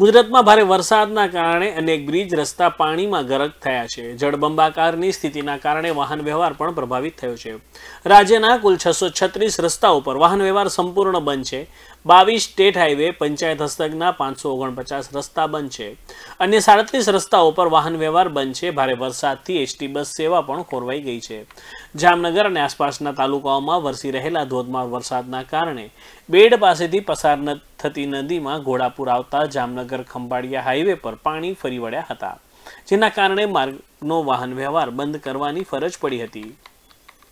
ગુજરાતમાં ભારે વરસાદના કારણે અનેક બ્રિજ રસ્તા પાણીમાં ગરક થયા છે જળબંબાકારની સ્થિતિના કારણે વાહન વ્યવહાર પણ પ્રભાવિત થયો છે રાજ્યના કુલ છસો છત્રીસ રસ્તા ઉપર વાહન વ્યવહાર સંપૂર્ણ બંધ છે બાવીસ સ્ટેટ હાઈવે પંચાયત હસ્તકના પાંચસો ઓગણપચાસ રસ્તા બંધ છે અન્ય સાડત્રીસ રસ્તાઓ પર વાહન વ્યવહાર બંધ છે ભારે વરસાદથી એસટી બસ સેવા પણ ખોરવાઈ ગઈ છે જામનગર અને આસપાસના તાલુકાઓમાં વરસી રહેલા ધોધમાર વરસાદના કારણે બેડ પાસેથી પસાર નથી થતી નદીમાં ઘોડાપુર આવતા જામનગર ખંભાળિયા હાઈવે પર પાણી ફરી વળ્યા હતા જેના કારણે માર્ગનો વાહન વ્યવહાર બંધ કરવાની ફરજ પડી હતી